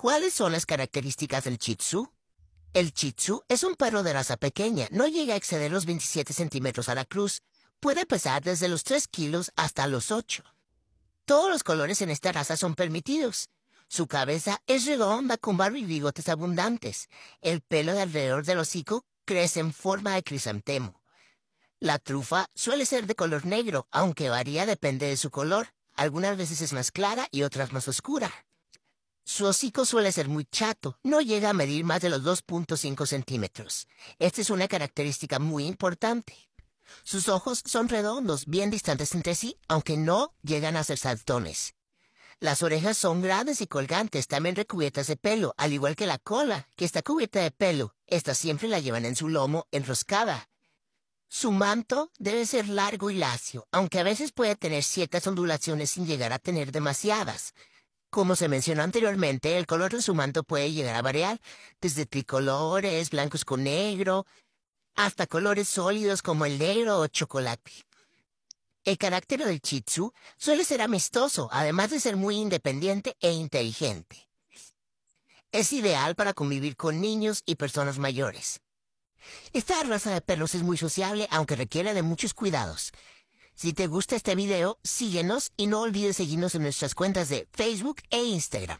¿Cuáles son las características del chitsu? El chitsu es un perro de raza pequeña, no llega a exceder los 27 centímetros a la cruz, puede pesar desde los 3 kilos hasta los 8. Todos los colores en esta raza son permitidos. Su cabeza es redonda con barro y bigotes abundantes. El pelo de alrededor del hocico crece en forma de crisantemo. La trufa suele ser de color negro, aunque varía depende de su color. Algunas veces es más clara y otras más oscura. Su hocico suele ser muy chato, no llega a medir más de los 2.5 centímetros. Esta es una característica muy importante. Sus ojos son redondos, bien distantes entre sí, aunque no llegan a ser saltones. Las orejas son grandes y colgantes, también recubiertas de pelo, al igual que la cola, que está cubierta de pelo. Esta siempre la llevan en su lomo, enroscada. Su manto debe ser largo y lacio, aunque a veces puede tener ciertas ondulaciones sin llegar a tener demasiadas. Como se mencionó anteriormente, el color de su manto puede llegar a variar, desde tricolores, blancos con negro, hasta colores sólidos como el negro o chocolate. El carácter del Chitsu suele ser amistoso, además de ser muy independiente e inteligente. Es ideal para convivir con niños y personas mayores. Esta raza de perros es muy sociable, aunque requiere de muchos cuidados, si te gusta este video, síguenos y no olvides seguirnos en nuestras cuentas de Facebook e Instagram.